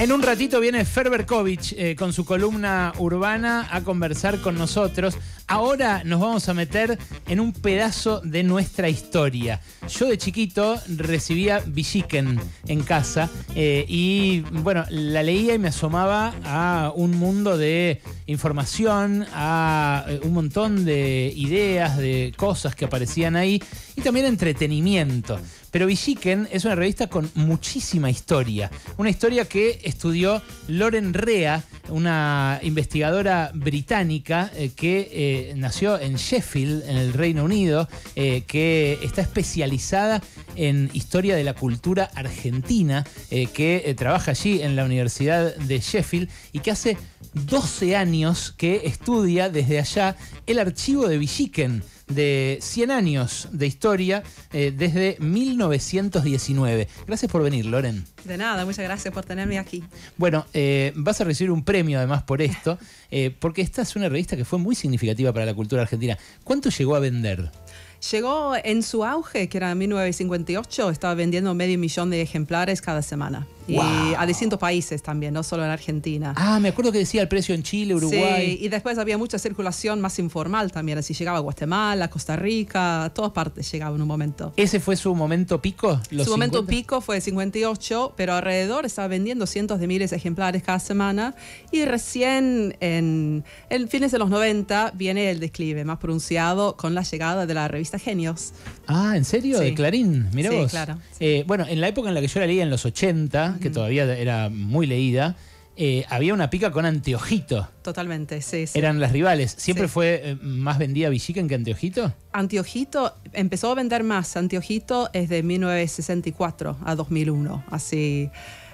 En un ratito viene Ferberkovich eh, con su columna urbana a conversar con nosotros. Ahora nos vamos a meter en un pedazo de nuestra historia. Yo de chiquito recibía Villiquen en casa eh, y bueno, la leía y me asomaba a un mundo de información, a eh, un montón de ideas, de cosas que aparecían ahí y también entretenimiento. Pero Villiquen es una revista con muchísima historia. Una historia que estudió Loren Rea, una investigadora británica eh, que eh, nació en Sheffield, en el Reino Unido, eh, que está especializada en historia de la cultura argentina, que trabaja allí en la Universidad de Sheffield y que hace 12 años que estudia desde allá el archivo de Villiquen de 100 años de historia eh, desde 1919. Gracias por venir, Loren. De nada, muchas gracias por tenerme aquí. Bueno, eh, vas a recibir un premio además por esto, eh, porque esta es una revista que fue muy significativa para la cultura argentina. ¿Cuánto llegó a vender? Llegó en su auge, que era 1958, estaba vendiendo medio millón de ejemplares cada semana y a distintos países también, no solo en Argentina. Ah, me acuerdo que decía el precio en Chile, Uruguay. Sí, y después había mucha circulación más informal también, así llegaba a Guatemala, Costa Rica, a todas partes llegaba en un momento. ¿Ese fue su momento pico? su momento pico fue de 58, pero alrededor estaba vendiendo cientos de miles de ejemplares cada semana y recién en, el fines de los 90 viene el declive más pronunciado con la llegada de la revista Genios. Ah, ¿en serio? De Clarín, mira vos. Claro, eh, bueno, en la época en la que yo la leía, en los 80, que todavía era muy leída, eh, había una pica con anteojito. Totalmente, sí. Eran las rivales. ¿Siempre fue eh, más vendida Villiquen que anteojito? Anteojito empezó a vender más. Anteojito es de 1964 a 2001. Así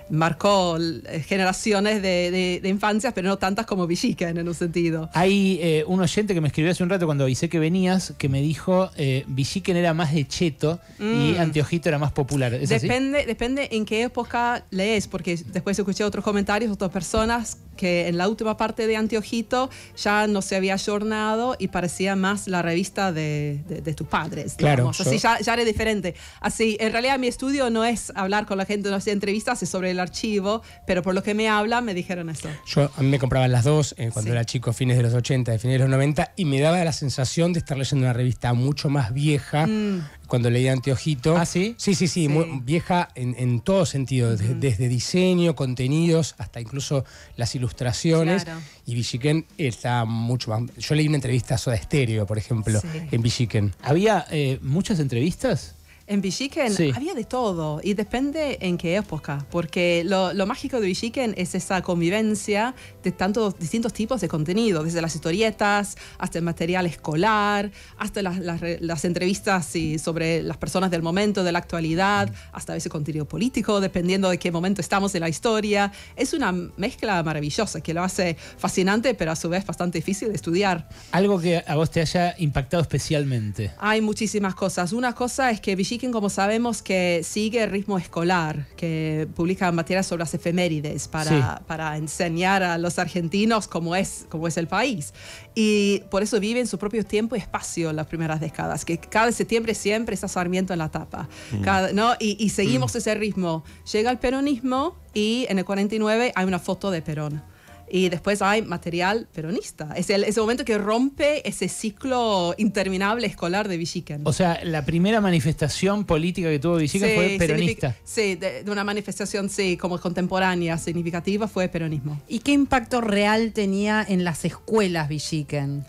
marcó eh, generaciones de, infancias, pero no tantas como Villiquen en un sentido. Hay eh, un oyente que me escribió hace un rato cuando avisé que venías, que me dijo eh, era más de cheto y mm. Antiojito era más popular. depende, depende en qué época lees, porque después escuché otros comentarios, otras personas que en la última parte de Antiojito ya no se había jornado y parecía más la revista de, tus padres. Claro. Así ya, era diferente. Así, en realidad mi estudio no es hablar con la gente, no hacer entrevistas, es sobre el archivo, pero por lo que me habla me dijeron eso. Yo a mí me compraban las dos eh, cuando era chico, fines de los 80, de fines de los 90, y me daba la sensación de estar leyendo una revista mucho más vieja, mm cuando leía Anteojito. ¿Ah, sí? Sí, sí, sí, Muy vieja en, en, todo sentido, desde, diseño, contenidos, hasta incluso las ilustraciones. Y Vichiquen está mucho más... Yo leí una entrevista a Soda Stereo, por ejemplo, en Vichiken. ¿Había eh, muchas entrevistas? En Villiquen había de todo y depende en qué época, porque lo, mágico de Villiquen es esa convivencia de tantos distintos tipos de contenido, desde las historietas hasta el material escolar, hasta las, entrevistas sobre las personas del momento, de la actualidad, hasta ese contenido político, dependiendo de qué momento estamos en la historia. Es una mezcla maravillosa que lo hace fascinante, pero a su vez bastante difícil de estudiar. Algo que a vos te haya impactado especialmente. Hay muchísimas cosas. Una cosa es que Villiquen como sabemos, que sigue el ritmo escolar, que publica materias sobre las efemérides para, para enseñar a los argentinos cómo es, cómo es el país. Y por eso vive en su propio tiempo y espacio las primeras décadas, que cada septiembre siempre está Sarmiento en la tapa. Mm. ¿no? y, seguimos mm. ese ritmo. Llega el peronismo y en el 49 hay una foto de Perón. Y después hay material peronista. Es el, momento que rompe ese ciclo interminable escolar de Villiquen. O sea, la primera manifestación política que tuvo Villiquen fue peronista. Sí, de, una manifestación, sí, como contemporánea, significativa, fue peronismo. ¿Y qué impacto real tenía en las escuelas Villiquen?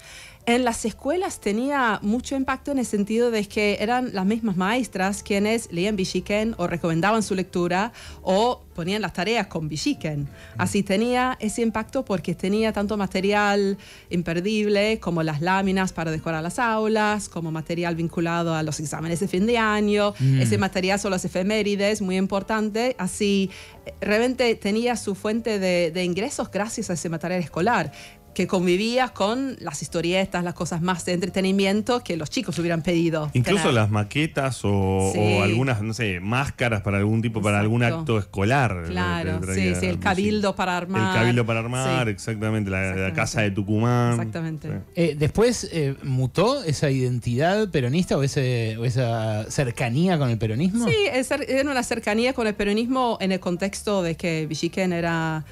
en las escuelas tenía mucho impacto en el sentido de que eran las mismas maestras quienes leían Bichiken o recomendaban su lectura o ponían las tareas con Bichiken. Así tenía ese impacto porque tenía tanto material imperdible como las láminas para decorar las aulas, como material vinculado a los exámenes de fin de año, mm. ese material son las efemérides, muy importante. Así eh, realmente tenía su fuente de ingresos gracias a ese material escolar que convivías con las historietas, las cosas más de entretenimiento que los chicos hubieran pedido. Incluso las maquetas o, algunas, no sé, máscaras para algún tipo, para algún acto escolar. Claro, sí, sí, el cabildo para armar. El cabildo para armar, exactamente, la, casa de Tucumán. Exactamente. Eh, después eh, mutó esa identidad peronista o, ese, esa cercanía con el peronismo. Sí, era una cercanía con el peronismo en el contexto de que Villiquen era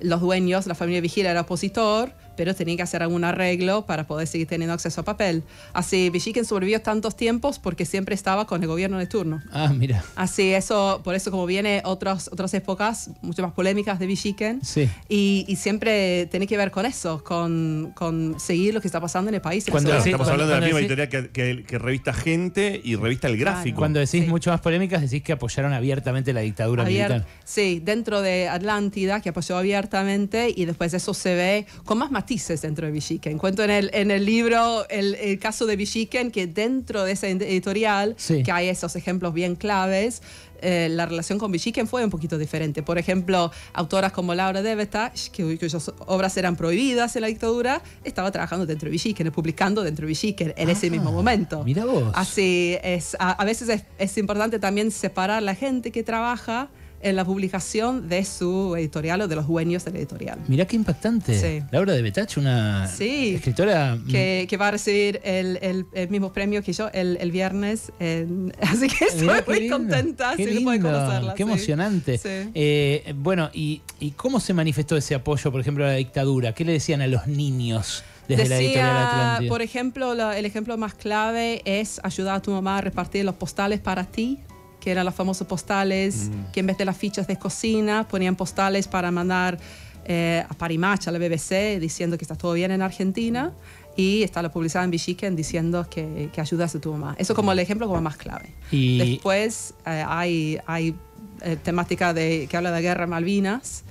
los dueños, la familia vigila era opositor, pero tenía que hacer algún arreglo para poder seguir teniendo acceso a papel. Así, Vichiken sobrevivió tantos tiempos porque siempre estaba con el gobierno de turno. Ah, mira. Así, eso, por eso como viene otras, otras épocas, mucho más polémicas de Vichiken, sí. y, siempre tiene que ver con eso, con, con seguir lo que está pasando en el país. Cuando estamos hablando de la misma editorial que, revista Gente y revista El Gráfico. Cuando decís mucho más polémicas, decís que apoyaron abiertamente la dictadura militar. Sí, dentro de Atlántida, que apoyó abiertamente, y después eso se ve con más matices dentro de Vichyken Cuento en el, en el libro el, el caso de Vichyken que dentro de esa editorial, que hay esos ejemplos bien claves, eh, la relación con Vichyken fue un poquito diferente. Por ejemplo, autoras como Laura Deveta, que, cuyas obras eran prohibidas en la dictadura, estaba trabajando dentro de Vichyken eh, publicando dentro de Vichyken en ese ah, mismo momento. Mira vos. Así es, a, veces es importante también separar la gente que trabaja en la publicación de su editorial o de los dueños la editorial. Mirá qué impactante. La Laura de Betach, una escritora. Mm. Que, va a recibir el, mismo premio que yo el, viernes. así que estoy muy contenta si lindo, Qué emocionante. Eh, bueno, y, cómo se manifestó ese apoyo, por ejemplo, a la dictadura? ¿Qué le decían a los niños? Desde Decía, por ejemplo, el ejemplo más clave es ayudar a tu mamá a repartir los postales para ti que eran los famosos postales, que en vez de las fichas de cocina ponían postales para mandar eh, a Parimacha, a la BBC, diciendo que está todo bien en Argentina. Y está la publicidad en Bichiquen diciendo que, que a su mamá. Eso como el ejemplo como más clave. Y... Después eh, hay, hay eh, temática de, que habla de guerra Malvinas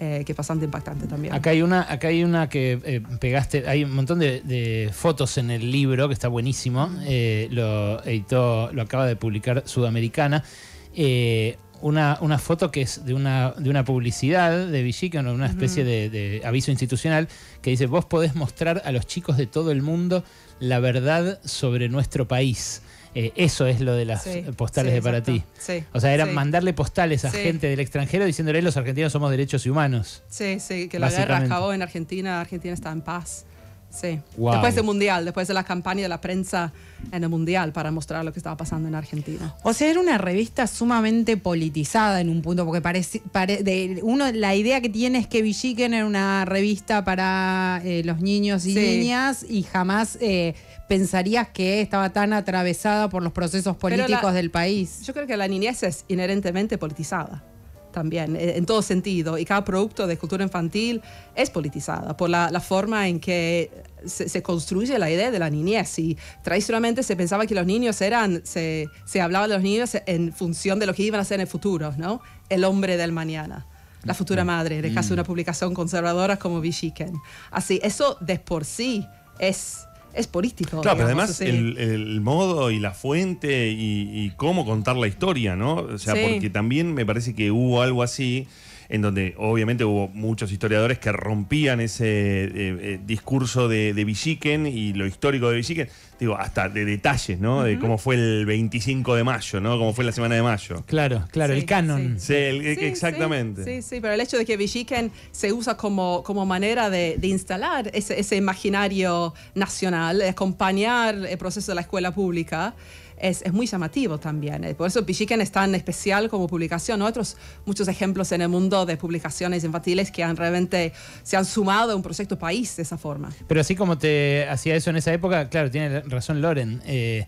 eh, que es bastante impactante también. Acá hay una, acá hay una que eh, pegaste, hay un montón de, fotos en el libro que está buenísimo, eh, lo editó, lo acaba de publicar Sudamericana. Una, foto que es de una, de una publicidad de Vichy, que es una especie de, aviso institucional, que dice, vos podés mostrar a los chicos de todo el mundo la verdad sobre nuestro país. Eh, eso es lo de las postales de para ti. o sea, era mandarle postales a gente del extranjero diciéndole los argentinos somos derechos y humanos. Sí, sí, que la guerra acabó en Argentina, Argentina está en paz. Sí. Después del Mundial, después de la campaña de la prensa en el Mundial para mostrar lo que estaba pasando en Argentina. O sea, era una revista sumamente politizada en un punto, porque parece, de, uno, la idea que tiene es que Villiquen era una revista para eh, los niños y niñas y jamás eh, pensarías que estaba tan atravesada por los procesos políticos del país. Yo creo que la niñez es inherentemente politizada también, eh, en todo sentido, y cada producto de cultura infantil es politizada por la, forma en que se, construye la idea de la niñez. Y tradicionalmente se pensaba que los niños eran, se, se hablaba de los niños en función de lo que iban a ser en el futuro, ¿no? El hombre del mañana la futura mm. madre, en el caso de una mm. publicación conservadora como Vichiken. Así, eso de por sí es es porístico. Claro, pero además el, modo y la fuente y, cómo contar la historia, ¿no? O sea, porque también me parece que hubo algo así en donde obviamente hubo muchos historiadores que rompían ese eh, eh, discurso de, de y lo histórico de Villiquen, digo, hasta de detalles, ¿no? De cómo fue el 25 de mayo, ¿no? Cómo fue la semana de mayo. Claro, claro, el canon. Sí, exactamente. Sí, sí, pero el hecho de que Villiquen se usa como, como manera de, instalar ese, ese imaginario nacional, acompañar el proceso de la escuela pública es, muy llamativo también. Eh, por eso Pichiken es tan especial como publicación. Otros muchos ejemplos en el mundo de publicaciones infantiles que han realmente se han sumado a un proyecto país de esa forma. Pero así como te hacía eso en esa época, claro, tiene razón Loren. Eh,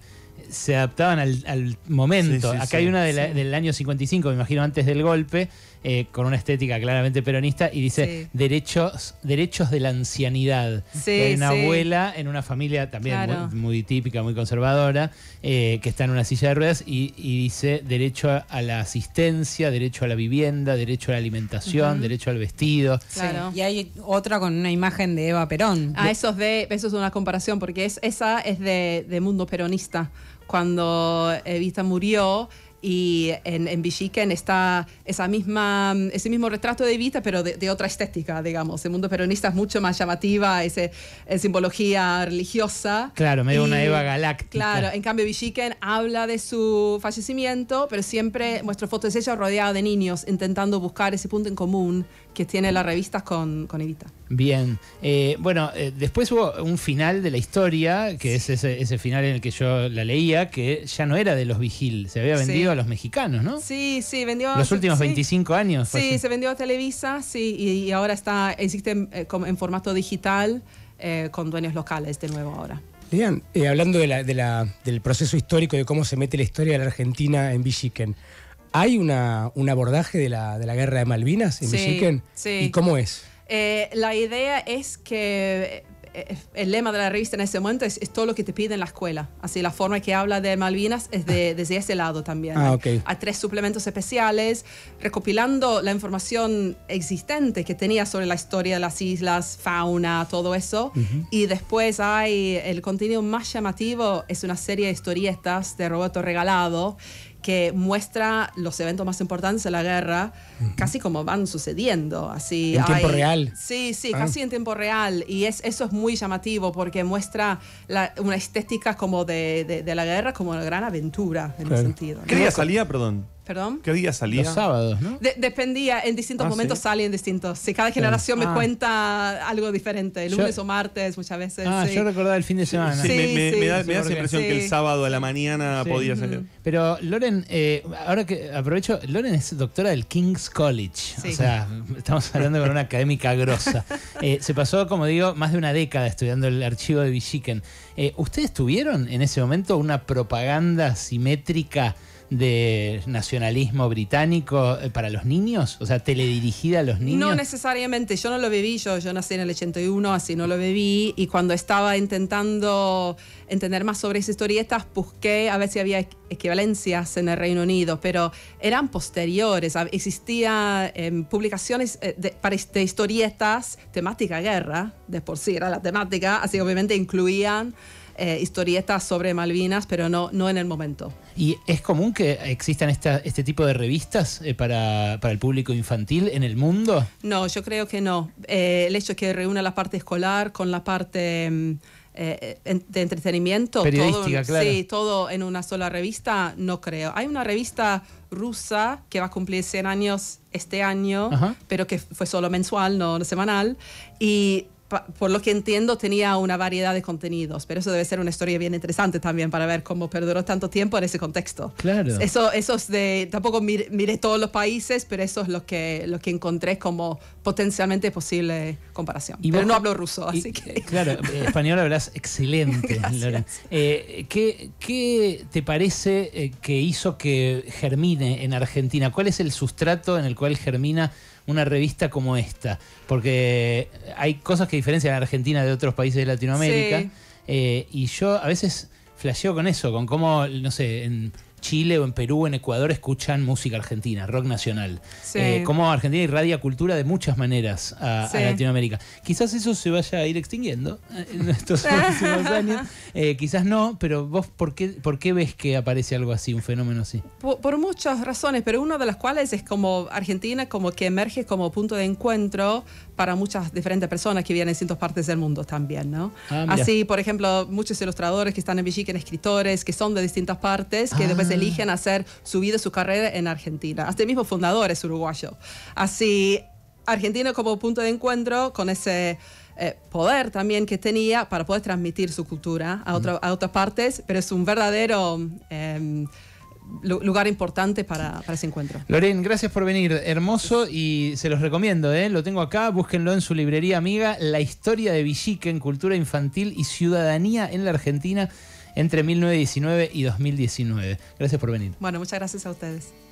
se adaptaban al, momento. Acá hay una del año 55, me imagino, antes del golpe, eh, con una estética claramente peronista y dice derechos, derechos de la ancianidad. en una abuela en una familia también muy, típica, muy conservadora, eh, que está en una silla de ruedas y, dice derecho a, la asistencia, derecho a la vivienda, derecho a la alimentación, derecho al vestido. Y hay otra con una imagen de Eva Perón. a ah, esos de, eso es una comparación porque esa es de, de mundo peronista. Cuando Evita eh, murió, y en, en está esa misma, ese mismo retrato de Evita, pero de, otra estética, digamos. El mundo peronista es mucho más llamativa, ese, eh, simbología religiosa. Claro, medio una Eva galáctica. Claro, en cambio Bichiken habla de su fallecimiento, pero siempre muestra fotos de ella rodeada de niños, intentando buscar ese punto en común que tiene la revista con, con Evita. Bien, eh, bueno, eh, después hubo un final de la historia, que es ese, final en el que yo la leía, que ya no era de los Vigil, se había vendido a los mexicanos, ¿no? Sí, sí, vendió. Los últimos 25 años. Sí, se vendió a Televisa, sí, y, ahora está, existe eh, en, formato digital eh, con dueños locales de nuevo ahora. Lean, eh, hablando del proceso histórico, de cómo se mete la historia de la Argentina en Michigan, ¿hay una, un abordaje de la, guerra de Malvinas en sí, Sí. ¿Y cómo es? la idea es que el lema de la revista en ese momento es, todo lo que te pide en la escuela. Así la forma que habla de Malvinas es ah. desde ese lado también. Ah, hay tres suplementos especiales, recopilando la información existente que tenía sobre la historia de las islas, fauna, todo eso. Y después hay el contenido más llamativo, es una serie de historietas de Roberto Regalado que muestra los eventos más importantes de la guerra, casi como van sucediendo, así. En tiempo real. Sí, sí, ah. casi en tiempo real. Y es, eso es muy llamativo porque muestra una estética como de, la guerra, como una gran aventura, en el sentido. quería ¿Qué perdón? ¿Qué día salía? Los sábados, ¿no? dependía, en distintos ah, momentos salen distintos. Si cada generación me ah. cuenta algo diferente, lunes o martes muchas veces. Ah, yo recordaba el fin de semana. me, da, me impresión que el sábado a la mañana podía salir. Pero Loren, eh, ahora que aprovecho, Loren es doctora del King's College. O sea, estamos hablando con una académica grosa. Eh, se pasó, como digo, más de una década estudiando el archivo de Vichyken. Eh, ¿Ustedes tuvieron en ese momento una propaganda simétrica? de nacionalismo británico eh, para los niños? O sea, teledirigida a los niños. No necesariamente, yo no lo bebí, yo, yo nací en el 81, así no lo bebí, y cuando estaba intentando entender más sobre esas historietas, busqué a ver si había equivalencias en el Reino Unido, pero eran posteriores, existían em, publicaciones eh, de, de historietas temática guerra, de por sí era la temática, así obviamente incluían eh, historietas sobre Malvinas, pero no, no en el momento. ¿Y es común que existan este tipo de revistas eh, para, el público infantil en el mundo? No, yo creo que no. Eh, el hecho que reúna la parte escolar con la parte... Mm, de entretenimiento, todo, claro. sí, todo en una sola revista, no creo. Hay una revista rusa que va a cumplir 100 años este año, pero que fue solo mensual, no semanal, y por lo que entiendo, tenía una variedad de contenidos, pero eso debe ser una historia bien interesante también para ver cómo perduró tanto tiempo en ese contexto. Claro. Eso, eso es de, tampoco miré, todos los países, pero eso es lo que, lo que encontré como potencialmente posible comparación. ¿Y Pero no hablo ruso, así que... Claro, español hablas excelente, eh, ¿qué, te parece eh, que hizo que germine en Argentina? ¿Cuál es el sustrato en el cual germina una revista como esta? Porque hay cosas que diferencian a Argentina de otros países de Latinoamérica. Eh, y yo a veces flasheo con eso, con cómo, no sé, en Chile o en Perú o en Ecuador escuchan música argentina, rock nacional. Eh, como Argentina irradia cultura de muchas maneras a, Latinoamérica. Quizás eso se vaya a ir extinguiendo eh, en estos próximos años. Eh, quizás no, pero vos, por qué, ¿por ves que aparece algo así, un fenómeno así? por, muchas razones, pero una de las cuales es como Argentina como que emerge como punto de encuentro para muchas diferentes personas que vienen de distintas partes del mundo también, ¿no? Ah, Así, por ejemplo, muchos ilustradores que están en Michigan, escritores que son de distintas partes, que después ah. eligen hacer su vida, su carrera en Argentina. Hasta mismo fundador es uruguayo. Así, Argentina como punto de encuentro con ese... Eh, poder también que tenía para poder transmitir su cultura a, mm. otras partes, pero es un verdadero... Em, lugar importante para, ese encuentro. Loren, gracias por venir. Hermoso y se los recomiendo, ¿eh? lo tengo acá, búsquenlo en su librería amiga, La historia de en cultura infantil y ciudadanía en la Argentina entre 1919 y 2019. Gracias por venir. Bueno, muchas gracias a ustedes.